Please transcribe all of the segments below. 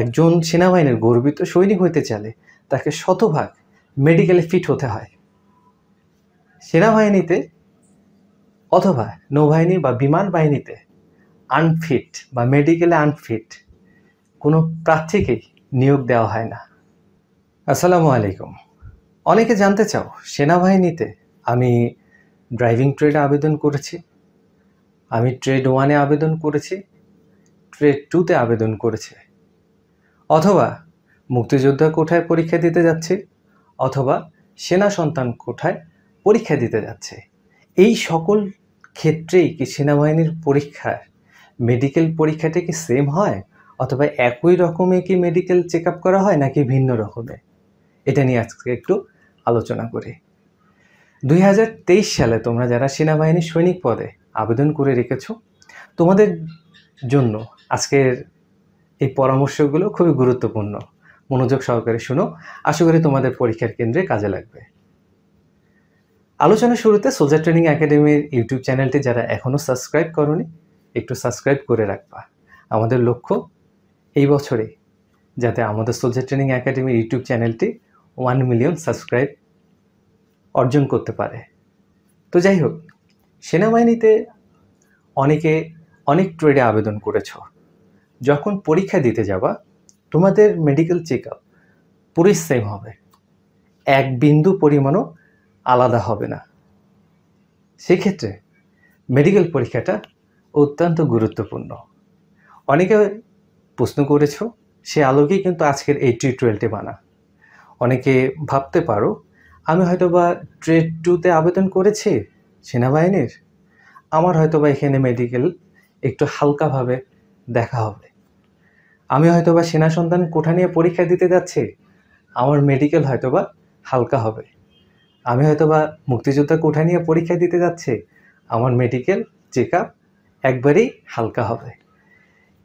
একজন সেনাবাহিনীর গর্বিত সৈনিক হইতে চালে তাকে শতভাগ মেডিকেলে ফিট হতে হয় সেনাবাহিনীতে অথবা নৌবাহিনী বা বিমান বাহিনীতে আনফিট বা মেডিকেলে আনফিট কোনো প্রার্থীকেই নিয়োগ দেওয়া হয় না আসসালামু আলাইকুম অনেকে জানতে চাও সেনাবাহিনীতে আমি ড্রাইভিং ট্রেডে আবেদন করেছি আমি ট্রেড ওয়ানে আবেদন করেছি ট্রেড টুতে আবেদন করেছি অথবা মুক্তিযোদ্ধা কোঠায় পরীক্ষা দিতে যাচ্ছে অথবা সেনা সন্তান কোঠায় পরীক্ষা দিতে যাচ্ছে এই সকল ক্ষেত্রেই কি সেনাবাহিনীর পরীক্ষা মেডিকেল পরীক্ষাটা কি সেম হয় অথবা একই রকমে কি মেডিকেল চেক করা হয় নাকি ভিন্ন রকমে এটা নিয়ে আজকে একটু আলোচনা করি দুই সালে তোমরা যারা সেনাবাহিনীর সৈনিক পদে আবেদন করে রেখেছ তোমাদের জন্য আজকের এই পরামর্শগুলো খুবই গুরুত্বপূর্ণ মনোযোগ সহকারে শুনো আশা করি তোমাদের পরীক্ষার কেন্দ্রে কাজে লাগবে আলোচনা শুরুতে সোলজার ট্রেনিং একাডেমির ইউটিউব চ্যানেলটি যারা এখনও সাবস্ক্রাইব করনি একটু সাবস্ক্রাইব করে রাখবা আমাদের লক্ষ্য এই বছরে যাতে আমাদের সোলজার ট্রেনিং একাডেমির ইউটিউব চ্যানেলটি ওয়ান মিলিয়ন সাবস্ক্রাইব অর্জন করতে পারে তো যাই হোক সেনাবাহিনীতে অনেকে অনেক ট্রেডে আবেদন করেছ যখন পরীক্ষা দিতে যাবা তোমাদের মেডিকেল চেক আপ পুরো সেম হবে এক বিন্দু পরিমাণও আলাদা হবে না সেক্ষেত্রে মেডিকেল পরীক্ষাটা অত্যন্ত গুরুত্বপূর্ণ অনেকে প্রশ্ন করেছ সে আলোকেই কিন্তু আজকের এই টুয়েলভটি বানা অনেকে ভাবতে পারো আমি হয়তো বা ট্রেড টুতে আবেদন করেছি সেনাবাহিনীর আমার হয়তো বা এখানে মেডিকেল একটু হালকাভাবে দেখা হবে আমি হয়তোবা সেনা সন্তান কোঠা নিয়ে পরীক্ষা দিতে যাচ্ছি আমার মেডিকেল হয়তোবা হালকা হবে আমি হয়তোবা মুক্তিযোদ্ধা কোঠা নিয়ে পরীক্ষা দিতে যাচ্ছি আমার মেডিকেল চেক আপ একবারেই হালকা হবে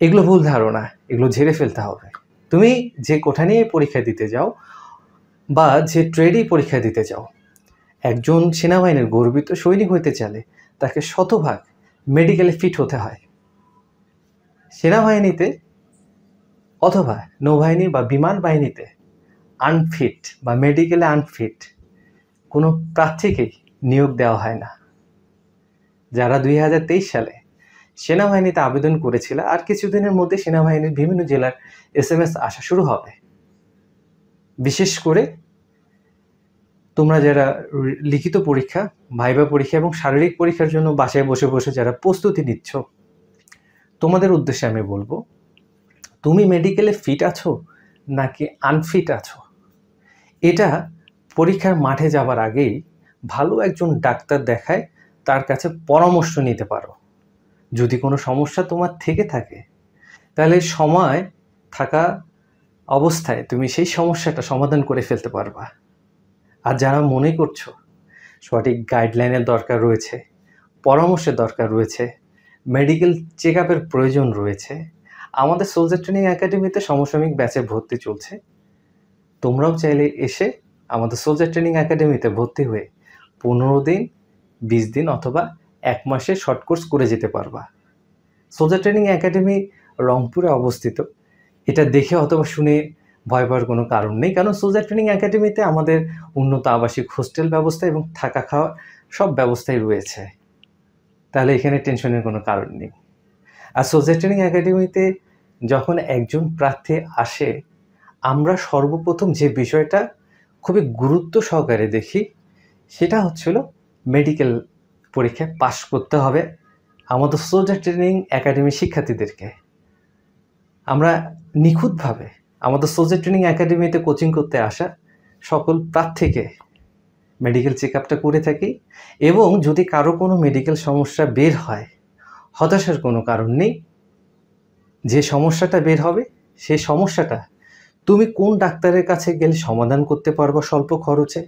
এগুলো ভুল ধারণা এগুলো ঝেড়ে ফেলতে হবে তুমি যে কোঠা নিয়ে পরীক্ষা দিতে যাও বা যে ট্রেডই পরীক্ষা দিতে যাও একজন সেনাবাহিনীর গর্বিত সৈনিক হইতে চালে তাকে শতভাগ মেডিকেলে ফিট হতে হয় সেনাবাহিনীতে অথবা নৌবাহিনী বা বিমান বাহিনীতে আনফিট বা মেডিকেলে আনফিট কোনো প্রার্থীকেই নিয়োগ দেওয়া হয় না যারা দুই সালে সেনাবাহিনীতে আবেদন করেছিল আর কিছুদিনের মধ্যে সেনাবাহিনীর বিভিন্ন জেলার এস এম এস আসা শুরু হবে বিশেষ করে তোমরা যারা লিখিত পরীক্ষা ভাইবা পরীক্ষা এবং শারীরিক পরীক্ষার জন্য বাসায় বসে বসে যারা প্রস্তুতি নিচ্ছ তোমাদের উদ্দেশ্যে আমি বলবো তুমি মেডিকেলে ফিট আছো নাকি আনফিট আছো এটা পরীক্ষার মাঠে যাবার আগেই ভালো একজন ডাক্তার দেখায় তার কাছে পরামর্শ নিতে পারো যদি কোনো সমস্যা তোমার থেকে থাকে তাহলে সময় থাকা অবস্থায় তুমি সেই সমস্যাটা সমাধান করে ফেলতে পারবা আর যারা মনে করছো সঠিক গাইডলাইনের দরকার রয়েছে পরামর্শের দরকার রয়েছে মেডিকেল চেক প্রয়োজন রয়েছে আমাদের সোলজার ট্রেনিং একাডেমিতে সমসাময়িক ব্যাচে ভর্তি চলছে তোমরাও চাইলে এসে আমাদের সোলজার ট্রেনিং একাডেমিতে ভর্তি হয়ে পনেরো দিন বিশ দিন অথবা এক মাসে শর্ট কোর্স করে যেতে পারবা সোলজার ট্রেনিং একাডেমি রংপুরে অবস্থিত এটা দেখে অথবা শুনে ভয় পাওয়ার কোনো কারণ নেই কারণ সোলজার ট্রেনিং একাডেমিতে আমাদের উন্নত আবাসিক হোস্টেল ব্যবস্থা এবং থাকা খাওয়া সব ব্যবস্থাই রয়েছে তাহলে এখানে টেনশনের কোনো কারণ নেই অ্যাসোসিয়েট ট্রেনিং একাডেমিতে যখন একজন প্রার্থী আসে আমরা সর্বপ্রথম যে বিষয়টা খুবই গুরুত্ব সহকারে দেখি সেটা হচ্ছিল মেডিকেল পরীক্ষায় পাশ করতে হবে আমাদের সোলজার ট্রেনিং একাডেমির শিক্ষার্থীদেরকে আমরা নিখুঁতভাবে আমাদের সোলজার ট্রেনিং একাডেমিতে কোচিং করতে আসা সকল প্রার্থীকে মেডিকেল চেক করে থাকি এবং যদি কারো কোনো মেডিকেল সমস্যা বের হয় হতাশার কোনো কারণ নেই যে সমস্যাটা বের হবে সে সমস্যাটা তুমি কোন ডাক্তারের কাছে গেলে সমাধান করতে পারবা স্বল্প খরচে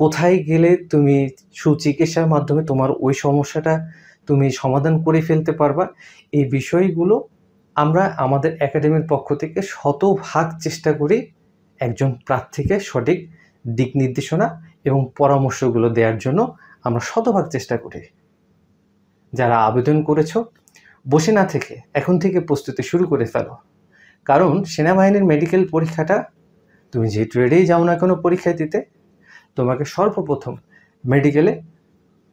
কোথায় গেলে তুমি সুচিকিৎসার মাধ্যমে তোমার ওই সমস্যাটা তুমি সমাধান করে ফেলতে পারবা এই বিষয়গুলো আমরা আমাদের একাডেমির পক্ষ থেকে শতভাগ চেষ্টা করি একজন প্রার্থীকে সঠিক দিক নির্দেশনা এবং পরামর্শগুলো দেওয়ার জন্য আমরা শতভাগ চেষ্টা করি যারা আবেদন করেছ বসে না থেকে এখন থেকে প্রস্তুতি শুরু করে ফেলো কারণ সেনাবাহিনীর মেডিকেল পরীক্ষাটা তুমি যে ট্রেডেই যাও না কোনো পরীক্ষায় দিতে তোমাকে সর্বপ্রথম মেডিকেলে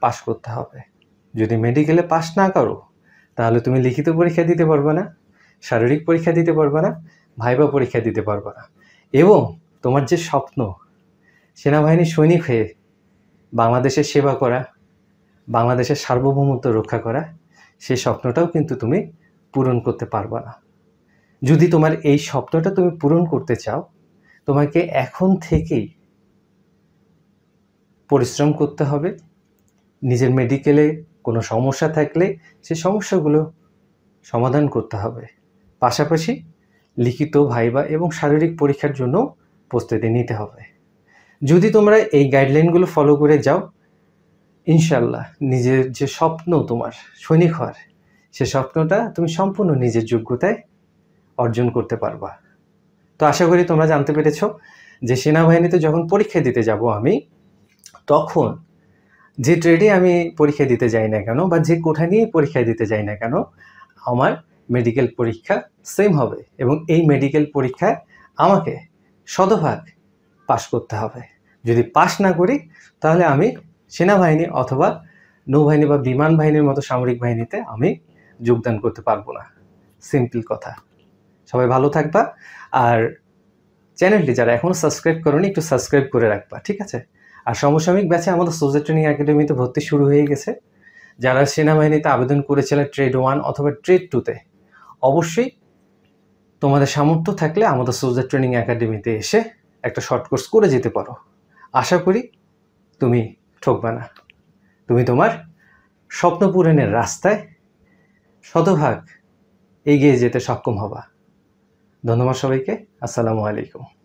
পাশ করতে হবে যদি মেডিকেলে পাশ না করো তাহলে তুমি লিখিত পরীক্ষা দিতে পারবে না শারীরিক পরীক্ষা দিতে পারবে না ভাইবা পরীক্ষা দিতে পারবে না এবং তোমার যে স্বপ্ন সেনাবাহিনীর সৈনিক হয়ে বাংলাদেশের সেবা করা বাংলাদেশের সার্বভৌমত্ব রক্ষা করা সেই স্বপ্নটাও কিন্তু তুমি পূরণ করতে পারবে না যদি তোমার এই স্বপ্নটা তুমি পূরণ করতে চাও তোমাকে এখন থেকেই পরিশ্রম করতে হবে নিজের মেডিকেলে কোনো সমস্যা থাকলে সে সমস্যাগুলো সমাধান করতে হবে পাশাপাশি লিখিত ভাইবা এবং শারীরিক পরীক্ষার জন্য প্রস্তুতি নিতে হবে যদি তোমরা এই গাইডলাইনগুলো ফলো করে যাও ইনশাল্লাহ নিজের যে স্বপ্ন তোমার সৈনিক হওয়ার সে স্বপ্নটা তুমি সম্পূর্ণ নিজের যোগ্যতায় অর্জন করতে পারবা তো আশা করি তোমরা জানতে পেরেছ যে সেনাবাহিনীতে যখন পরীক্ষা দিতে যাব আমি তখন যে ট্রেডে আমি পরীক্ষা দিতে যাই না কেন বা যে কোঠা নিয়েই পরীক্ষা দিতে যাই না কেন আমার মেডিকেল পরীক্ষা সেম হবে এবং এই মেডিকেল পরীক্ষায় আমাকে শতভাগ পাশ করতে হবে যদি পাশ না করি তাহলে আমি সেনাবাহিনী অথবা নৌবাহিনী বা বিমান বাহিনীর মতো সামরিক বাহিনীতে আমি যোগদান করতে পারবো না সিম্পল কথা সবাই ভালো থাকবা আর চ্যানেলটি যারা এখনও সাবস্ক্রাইব করেনি একটু সাবস্ক্রাইব করে রাখবা ঠিক আছে আর সমসাময়িক ব্যাচে আমাদের সোজা ট্রেনিং একাডেমিতে ভর্তি শুরু হয়ে গেছে যারা সেনাবাহিনীতে আবেদন করেছিলেন ট্রেড ওয়ান অথবা ট্রেড টুতে অবশ্যই তোমাদের সামর্থ্য থাকলে আমাদের সোজা ট্রেনিং একাডেমিতে এসে একটা শর্ট কোর্স করে যেতে পারো আশা করি তুমি ঠকবে না তুমি তোমার স্বপ্ন পূরণের রাস্তায় শতভাগ এগিয়ে যেতে সক্ষম হবা ধন্যবাদ সবাইকে আসসালামু আলাইকুম